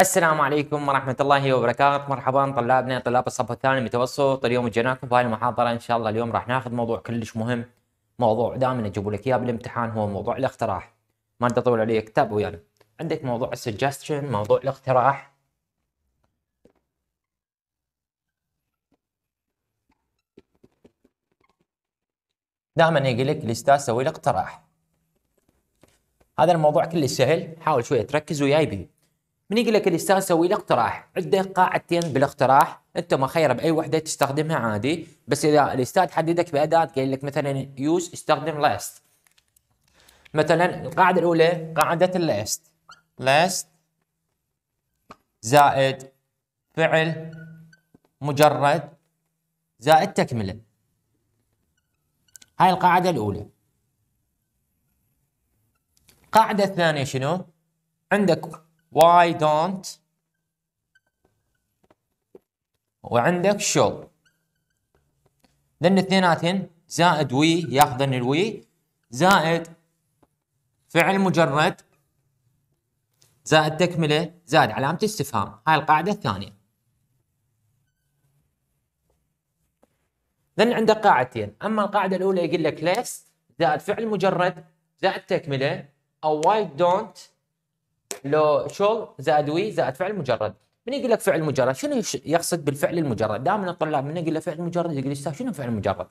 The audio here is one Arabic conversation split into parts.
السلام عليكم ورحمة الله وبركاته، مرحبا طلابنا طلاب الصف الثاني المتوسط، اليوم جيناكم بهاي المحاضرة إن شاء الله اليوم راح ناخذ موضوع كلش مهم، موضوع دائما أجيب لك إياه بالامتحان هو موضوع الاقتراح. ما أنت طول عليك كتاب ويانا. يعني. عندك موضوع السجستشن، موضوع الاقتراح. دائما يقول لك الأستاذ سوي لي اقتراح. هذا الموضوع كلش سهل، حاول شوية تركز وياي بيه. من يقول لك الاستاذ سوي لي اقتراح عنده قاعدتين بالاقتراح انت ما خير باي وحده تستخدمها عادي بس اذا الاستاذ حددك باداه قال لك مثلا يوز استخدم لاست مثلا القاعده الاولى قاعده اللاست لاست زائد فعل مجرد زائد تكمله هاي القاعده الاولى القاعده الثانيه شنو عندك why don't وعندك show لأن اثنيناتهم زائد وي ياخذن الوي زائد فعل مجرد زائد تكملة زائد علامة استفهام هاي القاعدة الثانية لأن عندك قاعدتين أما القاعدة الأولى يقول لك ليست زائد فعل مجرد زائد تكملة أو why don't لو شغل زائد وي زائد فعل مجرد من يقول لك فعل مجرد شنو يقصد بالفعل المجرد دائما الطلاب من يقول له فعل مجرد يقول استاذ شنو فعل مجرد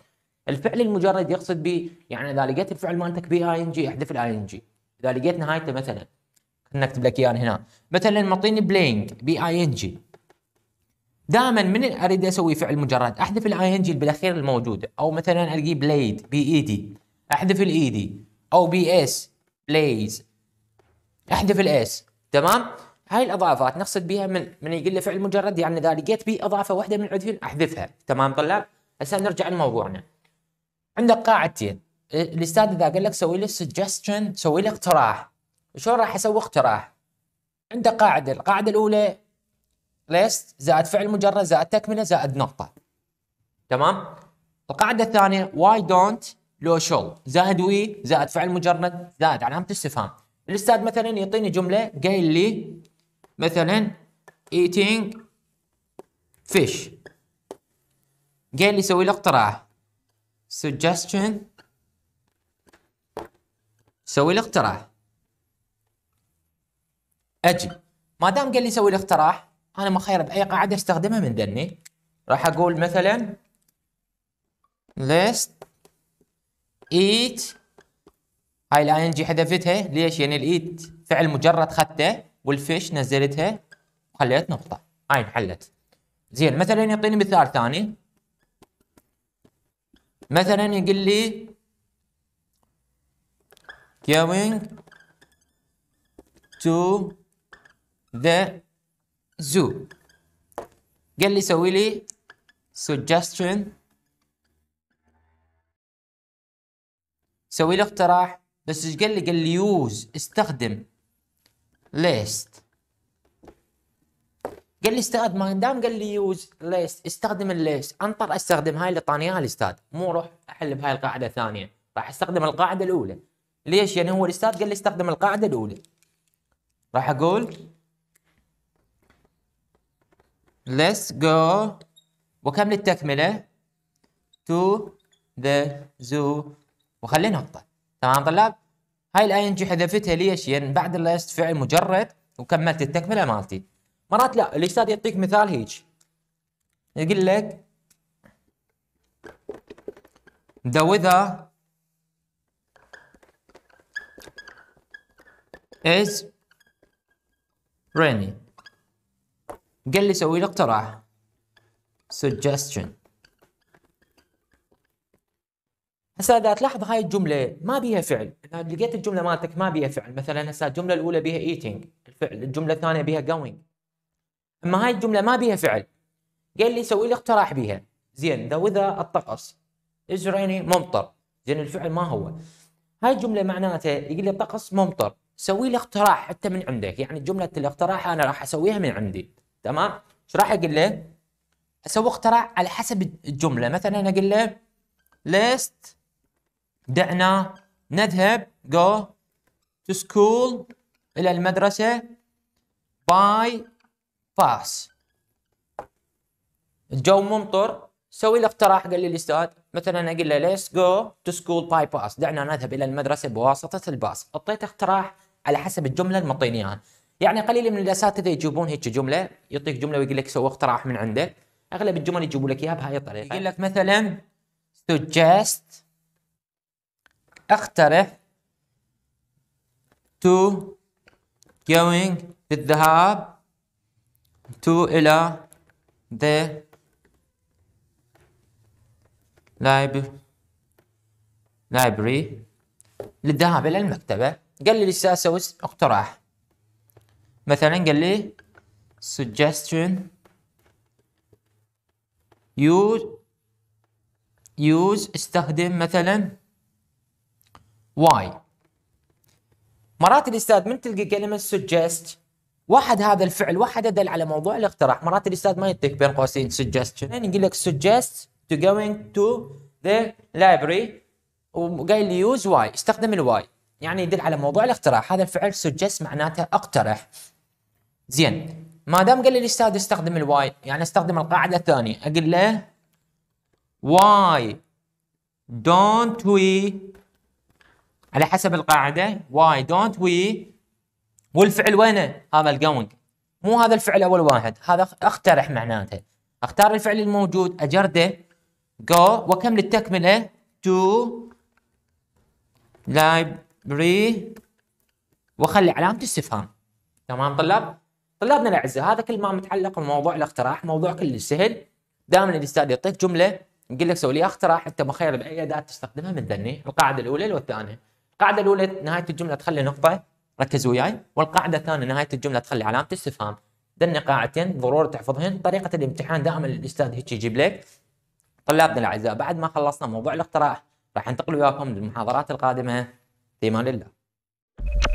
الفعل المجرد يقصد به يعني اذا لقيت الفعل مالتك بي اي ان جي احذف الاي ان جي اذا لقيت نهايته مثلا خلنا لك اياه هنا مثلا معطيني بلينج بي اي ان جي دائما من اريد اسوي فعل مجرد احذف الاي ان جي بالاخير الموجود او مثلا القي بليد بي اي دي احذف الاي دي او بي اس بليز احذف الاس تمام هاي الاضافات نقصد بها من من يقول له فعل مجرد يعني اذا لقيت بي اضافه واحده من عدفين احذفها تمام طلاب هسه نرجع لموضوعنا عندك قاعدتين الاستاذ اذا قال لك سوي لي سجستشن سوي لي اقتراح شلون راح اسوي اقتراح عندك قاعده القاعده الاولى ليست زائد فعل مجرد زائد تكمله زائد نقطه تمام القاعده الثانيه واي دونت لو شول زائد وي زائد فعل مجرد زائد علامه استفهام الاستاذ مثلا يعطيني جمله قايل لي مثلا eating fish قال لي سوي الاقتراح اقتراح suggestion سوي لي اقتراح اجي ما دام قال لي سوي لي اقتراح انا ما خير باي قاعده استخدمها من ذني راح اقول مثلا let's eat هاي الاي ان جي حذفتها ليش؟ يعني الايد فعل مجرد خدته والفيش نزلتها وخليت نقطه هاي انحلت زين مثلا يعطيني مثال ثاني مثلا يقول لي going to the zoo قال لي سوي لي suggestion سوي لي اقتراح بس ايش قال لي قال لي يوز استخدم ليست قال لي استخدم ما دام قال لي يوز ليست استخدم الليست انطر استخدم هاي اللي اياها الاستاذ مو روح احل بهاي القاعده الثانيه راح استخدم القاعده الاولى ليش يعني هو الاستاذ قال لي استخدم القاعده الاولى راح اقول ليست جو وكمل التكمله تو ذا زو وخلي نقطه تمام طلاب هاي الاي ان جي حذفتها ليش؟ لان يعني بعد اللاست فعل مجرد وكملت التكمله مالتي مرات لا الاستاذ يعطيك مثال هيك يقول لك the weather is rainy قال لي سوي لي اقتراح suggestion هسه اذا تلاحظ هاي الجمله ما بيها فعل اذا لقيت الجمله مالتك ما بيها فعل مثلا هسه الجمله الاولى بيها ايتينج الفعل الجمله الثانيه بيها جوينج اما هاي الجمله ما بيها فعل قال لي سوي لي اقتراح بيها زين ذا وذا الطقس ازرعيني ممطر زين الفعل ما هو هاي الجمله معناتها يقول لي الطقس ممطر سوي لي اقتراح حتى من عندك يعني جمله الاقتراح انا راح اسويها من عندي تمام ايش راح اقول له اسوي اقتراح على حسب الجمله مثلا اقول له ليست دعنا نذهب go to school إلى المدرسة by bus الجو ممطر سوي لي اقتراح قال لي الاستاذ مثلا اقول له let's go to school by bus دعنا نذهب الى المدرسه بواسطه الباص اعطيت اقتراح على حسب الجمله المعطيني اياها يعني قليل من الاساتذه يجيبون هيك جمله يعطيك جمله ويقول لك سوي اقتراح من عنده اغلب الجمل يجيبوا لك اياها بهاي الطريقه يقول لك مثلا suggest اقترح to going بالذهاب to إلى the library للذهاب إلى المكتبة قال لي لسه أسوي اقتراح مثلا قال لي suggestion use use استخدم مثلا واي مرات الاستاذ من تلقي كلمه سجست واحد هذا الفعل واحد دل على موضوع الاقتراح مرات الاستاذ ما يعطيك بين قوسين سجستشن يعني يقول لك سجست تو جوينج تو ذا library وقايل لي يوز واي استخدم الواي يعني يدل على موضوع الاقتراح هذا الفعل سجست معناته اقترح زين ما دام قال لي الاستاذ استخدم الواي يعني استخدم القاعده الثانيه اقول له why don't we على حسب القاعده واي دونت وي والفعل وينه؟ هذا الجوينج مو هذا الفعل اول واحد هذا اقترح معناته اختار الفعل الموجود اجرده جو واكمل التكمله تو لايبري واخلي علامه استفهام تمام طلاب؟ طلابنا الاعزاء هذا كل ما متعلق بموضوع الاقتراح موضوع كلش سهل دائما الاستاذ يعطيك جمله يقول لك سوي لي اقتراح انت مخير باي اداه تستخدمها من ذني القاعده الاولى والثانيه القاعده الاولى نهايه الجمله تخلي نقطه ركز وياي والقاعده الثانيه نهايه الجمله تخلي علامه استفهام دنا قاعدتين ضروري تحفظهن طريقه الامتحان دائما الاستاذ هيك يجيب لك طلابنا الاعزاء بعد ما خلصنا موضوع الاقتراح راح انتقل وياكم للمحاضرات القادمه في امان الله